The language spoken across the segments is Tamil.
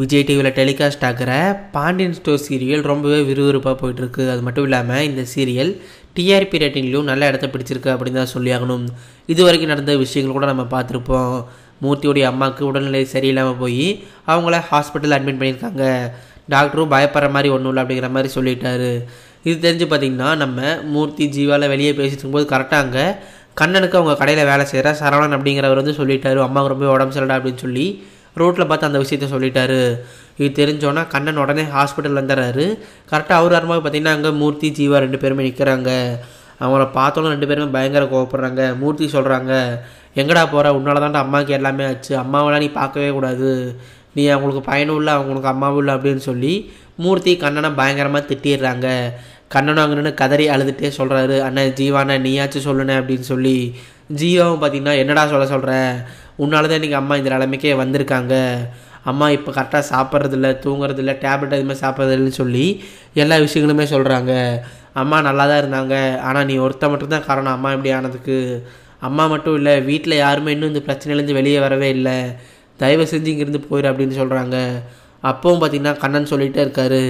விஜய் டிவியில் டெலிகாஸ்ட் ஆகிற பாண்டியன் ஸ்டோர் சீரியல் ரொம்பவே விறுவிறுப்பாக போயிட்டுருக்கு அது மட்டும் இல்லாமல் இந்த சீரியல் டிஆர்பி ரேட்டிங்லையும் நல்ல இடத்த பிடிச்சிருக்கு அப்படின்னு தான் சொல்லியாகணும் இது வரைக்கும் நடந்த விஷயங்கள் கூட நம்ம பார்த்துருப்போம் மூர்த்தியுடைய அம்மாவுக்கு உடல்நிலை சரியில்லாமல் போய் அவங்கள ஹாஸ்பிட்டலில் அட்மிட் பண்ணியிருக்காங்க டாக்டரும் பயப்படுற மாதிரி ஒன்றும் இல்லை அப்படிங்கிற மாதிரி சொல்லிட்டாரு இது தெரிஞ்சு பார்த்திங்கன்னா நம்ம மூர்த்தி ஜீவாவில் வெளியே பேசிட்டு இருக்கும்போது கரெக்டாக அங்கே கண்ணனுக்கு அவங்க கடையில் வேலை செய்கிற சரவணன் அப்படிங்கிறவர் வந்து சொல்லிட்டாரு அம்மாவுக்கு ரொம்ப உடம்பு சரடா அப்படின்னு சொல்லி ரோட்டில் பார்த்து அந்த விஷயத்த சொல்லிட்டாரு இது தெரிஞ்சோன்னா கண்ணன் உடனே ஹாஸ்பிட்டல் வந்துடுறாரு கரெக்டாக அவர் வரும்போது பார்த்திங்கன்னா அங்கே மூர்த்தி ஜீவா ரெண்டு பேருமே நிற்கிறாங்க அவங்கள பார்த்தோன்னு ரெண்டு பேருமே பயங்கர கோவப்படுறாங்க மூர்த்தி சொல்கிறாங்க எங்கடா போகிற உன்னால தான்டா அம்மாவுக்கு எல்லாமே ஆச்சு அம்மாவெல்லாம் நீ பார்க்கவே கூடாது நீ அவங்களுக்கு பயனும் இல்லை அவங்களுக்கு அம்மாவும் இல்லை அப்படின்னு சொல்லி மூர்த்தி கண்ணனை பயங்கரமாக திட்டிடுறாங்க கண்ணனும் அங்கே நின்று கதறி அழுதுகிட்டே சொல்கிறாரு அண்ணன் ஜீவாண்ணா நீயாச்சும் சொல்லுண்ணே அப்படின்னு சொல்லி ஜீவாவும் பார்த்திங்கன்னா என்னடா சொல்ல சொல்கிறேன் உன்னால் தான் இன்றைக்கி அம்மா இந்த நிலைமைக்கே வந்திருக்காங்க அம்மா இப்போ கரெக்டாக சாப்பிட்றதில்ல தூங்குறதில்ல டேப்லெட் அதுமாதிரி சாப்பிட்றதில்லன்னு சொல்லி எல்லா விஷயங்களுமே சொல்கிறாங்க அம்மா நல்லா தான் இருந்தாங்க ஆனால் நீ ஒருத்த மட்டும்தான் காரணம் அம்மா இப்படி ஆனதுக்கு அம்மா மட்டும் இல்லை வீட்டில் யாருமே இன்னும் இந்த பிரச்சனையிலேருந்து வெளியே வரவே இல்லை தயவு செஞ்சு இங்கேருந்து போயிடு அப்படின்னு சொல்கிறாங்க அப்பவும் பார்த்திங்கன்னா கண்ணன் சொல்லிகிட்டே இருக்கார்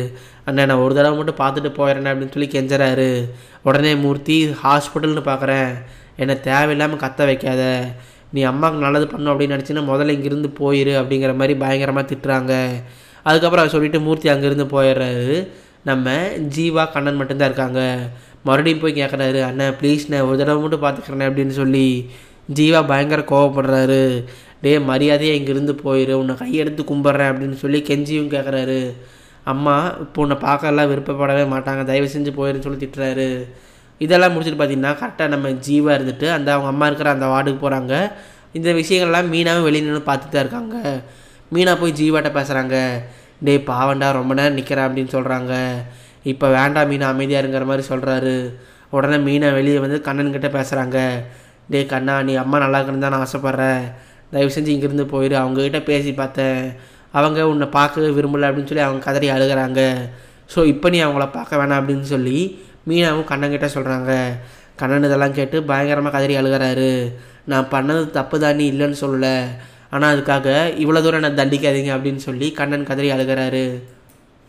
அண்ணன் நான் ஒரு தடவை மட்டும் பார்த்துட்டு போயிடறேன் அப்படின்னு சொல்லி கெஞ்சுறாரு உடனே மூர்த்தி ஹாஸ்பிட்டல்னு பார்க்குறேன் என்னை தேவையில்லாமல் கத்த வைக்காத நீ அம்மாவுக்கு நல்லது பண்ணும் அப்படின்னு நினச்சின்னா முதல்ல இங்கேருந்து போயிரு அப்படிங்கிற மாதிரி பயங்கரமாக திட்டுறாங்க அதுக்கப்புறம் அவர் சொல்லிவிட்டு மூர்த்தி அங்கேருந்து போயிடுறாரு நம்ம ஜீவா கண்ணன் மட்டும்தான் இருக்காங்க மறுபடியும் போய் கேட்குறாரு அண்ணன் ப்ளீஸ்ண்ணே ஒரு தடவை மட்டும் பார்த்துக்கிறேன் அப்படின்னு சொல்லி ஜீவா பயங்கர கோவப்படுறாரு டே மரியாதையாக இங்கேருந்து போயிரு உன்னை கையெடுத்து கும்பிட்றேன் அப்படின்னு சொல்லி கெஞ்சியும் கேட்குறாரு அம்மா இப்போ உன்னை பார்க்கலாம் விருப்பப்படவே மாட்டாங்க தயவு செஞ்சு போயிருன்னு சொல்லி திட்டுறாரு இதெல்லாம் முடிச்சுட்டு பார்த்தீங்கன்னா கரெக்டாக நம்ம ஜீவாக இருந்துட்டு அந்த அவங்க அம்மா இருக்கிற அந்த வார்டுக்கு போகிறாங்க இந்த விஷயங்கள்லாம் மீனாகவும் வெளியே நின்று பார்த்துட்டு தான் இருக்காங்க மீனாக போய் ஜீவாட்ட பேசுகிறாங்க டே பாவண்டா ரொம்ப நேரம் நிற்கிறேன் அப்படின்னு சொல்கிறாங்க இப்போ வேண்டாம் மீனா அமைதியாக இருங்கிற மாதிரி சொல்கிறாரு உடனே மீனை வெளியே வந்து கண்ணன்கிட்ட பேசுகிறாங்க டே கண்ணா நீ அம்மா நல்லா இருக்குன்னு தான் நான் ஆசைப்பட்றேன் தயவு செஞ்சு இங்கேருந்து போயிடு அவங்கக்கிட்ட பேசி பார்த்தேன் அவங்க உன்னை பார்க்கவே விரும்பலை அப்படின்னு சொல்லி அவங்க கதறி அழுகிறாங்க ஸோ இப்போ நீ அவங்கள பார்க்க வேணாம் அப்படின்னு சொல்லி மீனாவும் கண்ணங்கிட்ட சொல்கிறாங்க கண்ணன் இதெல்லாம் கேட்டு பயங்கரமாக கதறி அழுகிறாரு நான் பண்ணது தப்பு தானே இல்லைன்னு சொல்லலை ஆனால் அதுக்காக இவ்வளோ தூரம் நான் தண்டிக்காதீங்க அப்படின்னு சொல்லி கண்ணன் கதறி அழுகிறாரு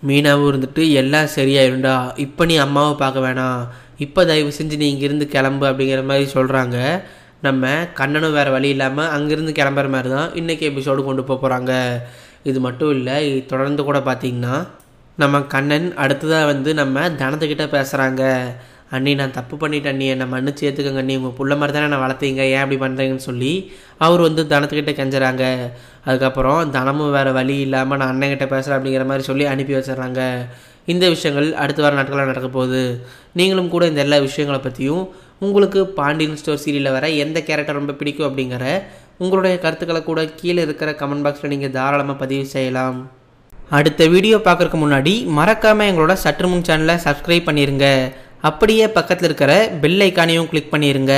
மீனாவும் இருந்துட்டு எல்லாம் சரியாயிருண்டா இப்போ நீ அம்மாவை பார்க்க வேணாம் இப்போ தயவு செஞ்சு நீ இங்கேருந்து கிளம்பு அப்படிங்கிற மாதிரி சொல்கிறாங்க நம்ம கண்ணனும் வேறு வழி இல்லாமல் அங்கேருந்து கிளம்புற மாதிரி தான் இன்றைக்கி எபிசோடு கொண்டு போக போகிறாங்க இது மட்டும் இல்லை தொடர்ந்து கூட பார்த்திங்கன்னா நம்ம கண்ணன் அடுத்ததாக வந்து நம்ம தனத்துக்கிட்ட பேசுகிறாங்க அண்ணி நான் தப்பு பண்ணிட்டேன் அண்ணி என்னை மண்ணு சேர்த்துக்கங்க அண்ணி உங்கள் புள்ள மாதிரி தானே நான் வளர்த்தீங்க ஏன் அப்படி பண்ணுறீங்கன்னு சொல்லி அவர் வந்து தனத்துக்கிட்ட கெஞ்சுறாங்க அதுக்கப்புறம் தனமும் வேறு வழி இல்லாமல் நான் அண்ணன்கிட்ட பேசுகிறேன் அப்படிங்கிற மாதிரி சொல்லி அனுப்பி வச்சிடுறாங்க இந்த விஷயங்கள் அடுத்த வார நாட்களாக நடக்க போகுது நீங்களும் கூட இந்த எல்லா விஷயங்களை பற்றியும் உங்களுக்கு பாண்டியன் ஸ்டோர் சீரியலில் வர எந்த கேரக்டர் ரொம்ப பிடிக்கும் அப்படிங்கிற உங்களுடைய கருத்துக்களை கூட கீழே இருக்கிற கமெண்ட் பாக்ஸில் நீங்கள் தாராளமாக பதிவு செய்யலாம் அடுத்த வீடியோ பார்க்குறக்கு முன்னாடி மறக்காமல் எங்களோட சற்று முன் சேனலை சப்ஸ்கிரைப் பண்ணிடுங்க அப்படியே பக்கத்தில் இருக்கிற பெல் ஐக்கானையும் கிளிக் பண்ணிடுங்க